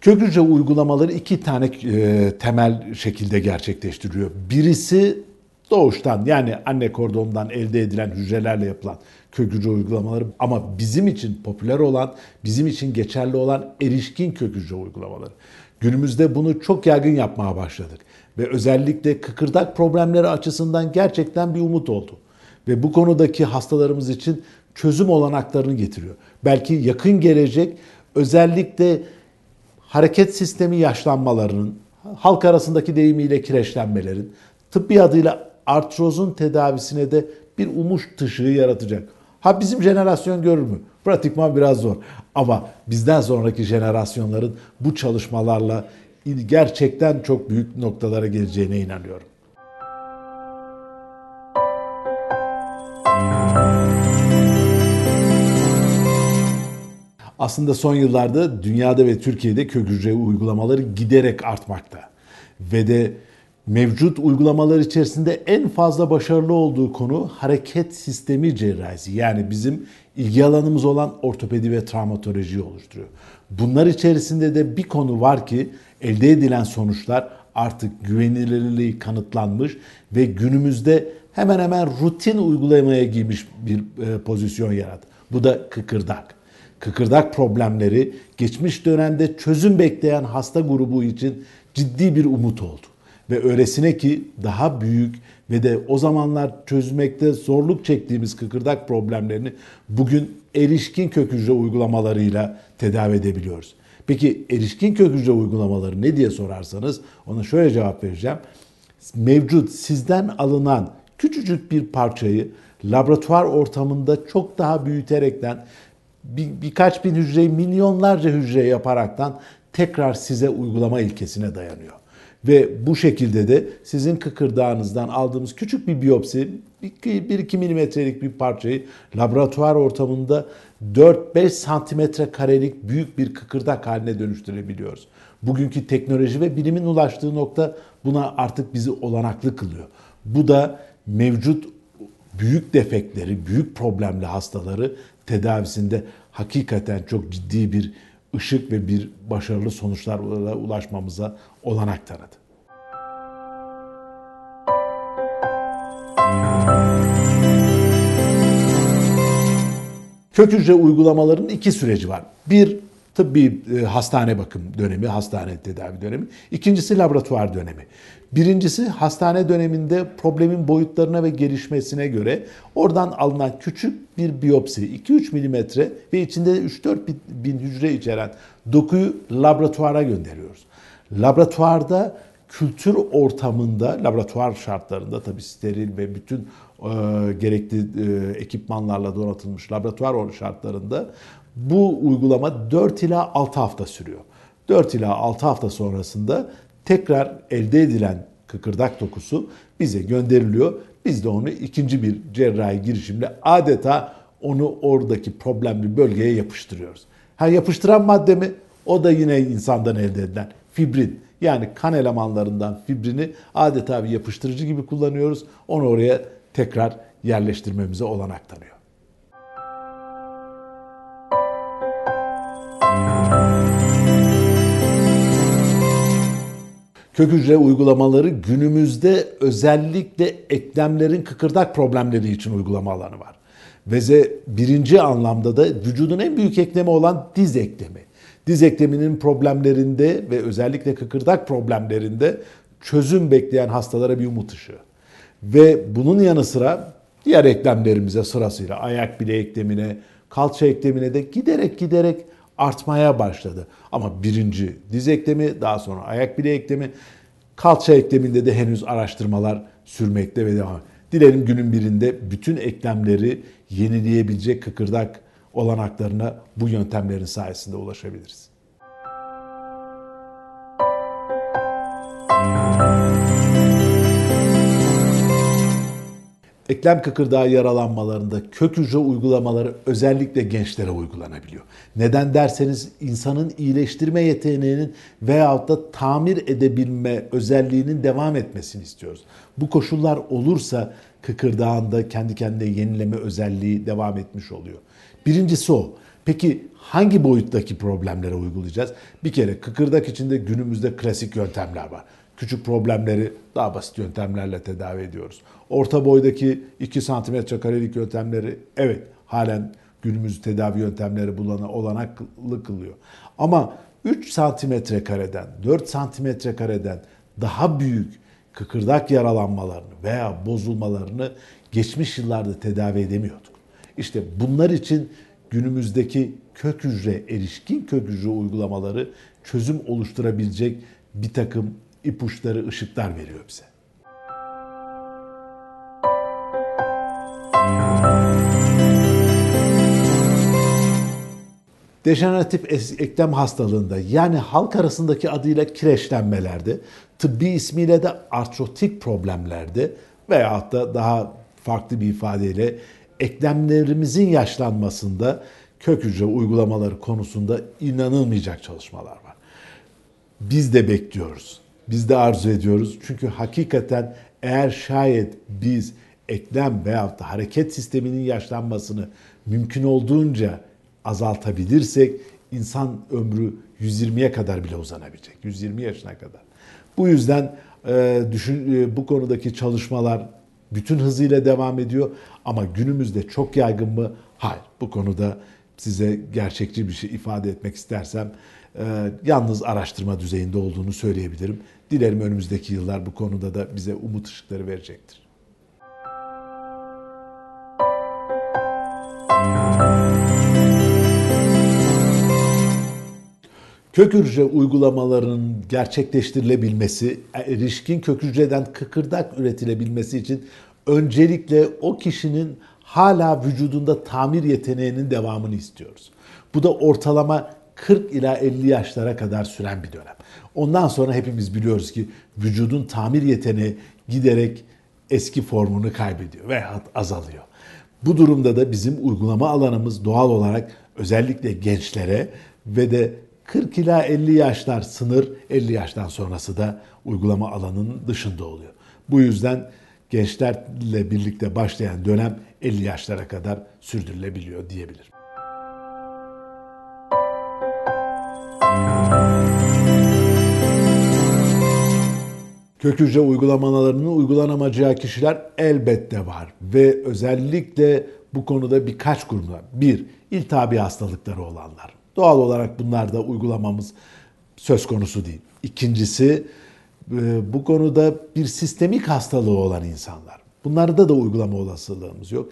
Köprüce uygulamaları iki tane e, temel şekilde gerçekleştiriyor. Birisi doğuştan yani anne kordonundan elde edilen hücrelerle yapılan kök uygulamaları ama bizim için popüler olan, bizim için geçerli olan erişkin kök uygulamaları. Günümüzde bunu çok yaygın yapmaya başladık ve özellikle kıkırdak problemleri açısından gerçekten bir umut oldu. Ve bu konudaki hastalarımız için çözüm olanaklarını getiriyor. Belki yakın gelecek özellikle hareket sistemi yaşlanmalarının, halk arasındaki deyimiyle kireçlenmelerin, tıbbi adıyla artrozun tedavisine de bir umut ışığı yaratacak. Ha bizim jenerasyon görür mü? Pratikman biraz zor. Ama bizden sonraki jenerasyonların bu çalışmalarla gerçekten çok büyük noktalara geleceğine inanıyorum. aslında son yıllarda dünyada ve Türkiye'de kök hücre uygulamaları giderek artmakta. Ve de mevcut uygulamalar içerisinde en fazla başarılı olduğu konu hareket sistemi cerrahisi. Yani bizim ilgi alanımız olan ortopedi ve travmatoloji oluşturuyor. Bunlar içerisinde de bir konu var ki elde edilen sonuçlar artık güvenilirliği kanıtlanmış ve günümüzde hemen hemen rutin uygulamaya girmiş bir e, pozisyon yarat. Bu da kıkırdak kıkırdak problemleri geçmiş dönemde çözüm bekleyen hasta grubu için ciddi bir umut oldu. Ve öylesine ki daha büyük ve de o zamanlar çözmekte zorluk çektiğimiz kıkırdak problemlerini bugün erişkin kök hücre uygulamalarıyla tedavi edebiliyoruz. Peki erişkin kök hücre uygulamaları ne diye sorarsanız ona şöyle cevap vereceğim. Mevcut sizden alınan küçücük bir parçayı laboratuvar ortamında çok daha büyüterekten bir, birkaç bin hücreyi milyonlarca hücre yaparaktan tekrar size uygulama ilkesine dayanıyor. Ve bu şekilde de sizin kıkırdağınızdan aldığımız küçük bir biyopsi, 1-2 milimetrelik bir parçayı laboratuvar ortamında 4-5 santimetre karelik büyük bir kıkırdak haline dönüştürebiliyoruz. Bugünkü teknoloji ve bilimin ulaştığı nokta buna artık bizi olanaklı kılıyor. Bu da mevcut büyük defekleri, büyük problemli hastaları tedavisinde hakikaten çok ciddi bir ışık ve bir başarılı sonuçlar ulaşmamıza olanak tanıdı. Kök hücre uygulamalarının iki süreci var. Bir, tıbbi e, hastane bakım dönemi, hastane tedavi dönemi. İkincisi laboratuvar dönemi. Birincisi hastane döneminde problemin boyutlarına ve gelişmesine göre oradan alınan küçük bir biyopsi 2-3 milimetre ve içinde 3-4 bin, bin hücre içeren dokuyu laboratuvara gönderiyoruz. Laboratuvarda kültür ortamında, laboratuvar şartlarında tabii steril ve bütün e, gerekli e, ekipmanlarla donatılmış laboratuvar şartlarında bu uygulama 4 ila 6 hafta sürüyor. 4 ila 6 hafta sonrasında tekrar elde edilen kıkırdak dokusu bize gönderiliyor. Biz de onu ikinci bir cerrahi girişimle adeta onu oradaki problemli bölgeye yapıştırıyoruz. Ha yapıştıran madde mi? O da yine insandan elde edilen fibrin. Yani kan elemanlarından fibrini adeta bir yapıştırıcı gibi kullanıyoruz. Onu oraya tekrar yerleştirmemize olanak tanıyor. Kök hücre uygulamaları günümüzde özellikle eklemlerin kıkırdak problemleri için uygulama alanı var. Veze birinci anlamda da vücudun en büyük eklemi olan diz eklemi. Diz ekleminin problemlerinde ve özellikle kıkırdak problemlerinde çözüm bekleyen hastalara bir umut ışığı. Ve bunun yanı sıra diğer eklemlerimize sırasıyla ayak bileği eklemine, kalça eklemine de giderek giderek artmaya başladı. Ama birinci diz eklemi, daha sonra ayak bileği eklemi, kalça ekleminde de henüz araştırmalar sürmekte ve devam. Dilerim günün birinde bütün eklemleri yenileyebilecek kıkırdak olanaklarına bu yöntemlerin sayesinde ulaşabiliriz. Müzik eklem kıkırdağı yaralanmalarında kök hücre uygulamaları özellikle gençlere uygulanabiliyor. Neden derseniz insanın iyileştirme yeteneğinin veyahut da tamir edebilme özelliğinin devam etmesini istiyoruz. Bu koşullar olursa kıkırdağında kendi kendine yenileme özelliği devam etmiş oluyor. Birincisi o. Peki hangi boyuttaki problemlere uygulayacağız? Bir kere kıkırdak içinde günümüzde klasik yöntemler var küçük problemleri daha basit yöntemlerle tedavi ediyoruz. Orta boydaki 2 santimetre karelik yöntemleri evet halen günümüz tedavi yöntemleri bulana olanaklı kılıyor. Ama 3 santimetre kareden, 4 santimetre kareden daha büyük kıkırdak yaralanmalarını veya bozulmalarını geçmiş yıllarda tedavi edemiyorduk. İşte bunlar için günümüzdeki kök hücre, erişkin kök hücre uygulamaları çözüm oluşturabilecek bir takım ipuçları, ışıklar veriyor bize. Dejeneratif eklem hastalığında yani halk arasındaki adıyla kireçlenmelerde, tıbbi ismiyle de artrotik problemlerde veyahut da daha farklı bir ifadeyle eklemlerimizin yaşlanmasında kök hücre uygulamaları konusunda inanılmayacak çalışmalar var. Biz de bekliyoruz biz de arzu ediyoruz. Çünkü hakikaten eğer şayet biz eklem veyahut da hareket sisteminin yaşlanmasını mümkün olduğunca azaltabilirsek insan ömrü 120'ye kadar bile uzanabilecek. 120 yaşına kadar. Bu yüzden e, düşün, e, bu konudaki çalışmalar bütün hızıyla devam ediyor ama günümüzde çok yaygın mı? Hayır. Bu konuda size gerçekçi bir şey ifade etmek istersem e, yalnız araştırma düzeyinde olduğunu söyleyebilirim. Dilerim önümüzdeki yıllar bu konuda da bize umut ışıkları verecektir. Kök hücre uygulamalarının gerçekleştirilebilmesi, e, erişkin kök hücreden kıkırdak üretilebilmesi için öncelikle o kişinin hala vücudunda tamir yeteneğinin devamını istiyoruz. Bu da ortalama 40 ila 50 yaşlara kadar süren bir dönem. Ondan sonra hepimiz biliyoruz ki vücudun tamir yeteneği giderek eski formunu kaybediyor ve azalıyor. Bu durumda da bizim uygulama alanımız doğal olarak özellikle gençlere ve de 40 ila 50 yaşlar sınır 50 yaştan sonrası da uygulama alanının dışında oluyor. Bu yüzden gençlerle birlikte başlayan dönem 50 yaşlara kadar sürdürülebiliyor diyebilirim. Kök hücre uygulamalarını uygulanamayacağı kişiler elbette var ve özellikle bu konuda birkaç kurumda. Bir, iltihabi hastalıkları olanlar. Doğal olarak bunlar da uygulamamız söz konusu değil. İkincisi, e, bu konuda bir sistemik hastalığı olan insanlar. Bunlarda da uygulama olasılığımız yok.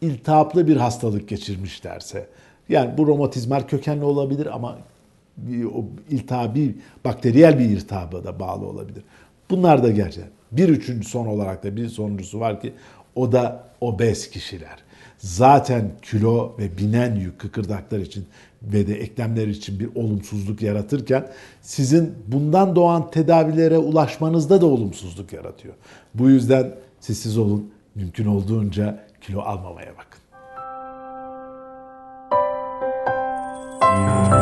İltihaplı bir hastalık geçirmişlerse, yani bu romatizmal kökenli olabilir ama o iltihabi, bakteriyel bir iltihaba da bağlı olabilir. Bunlar da gerçek. Bir üçüncü son olarak da bir sonuncusu var ki o da obez kişiler. Zaten kilo ve binen yük kıkırdaklar için ve de eklemler için bir olumsuzluk yaratırken sizin bundan doğan tedavilere ulaşmanızda da olumsuzluk yaratıyor. Bu yüzden sessiz olun, mümkün olduğunca kilo almamaya bakın. Müzik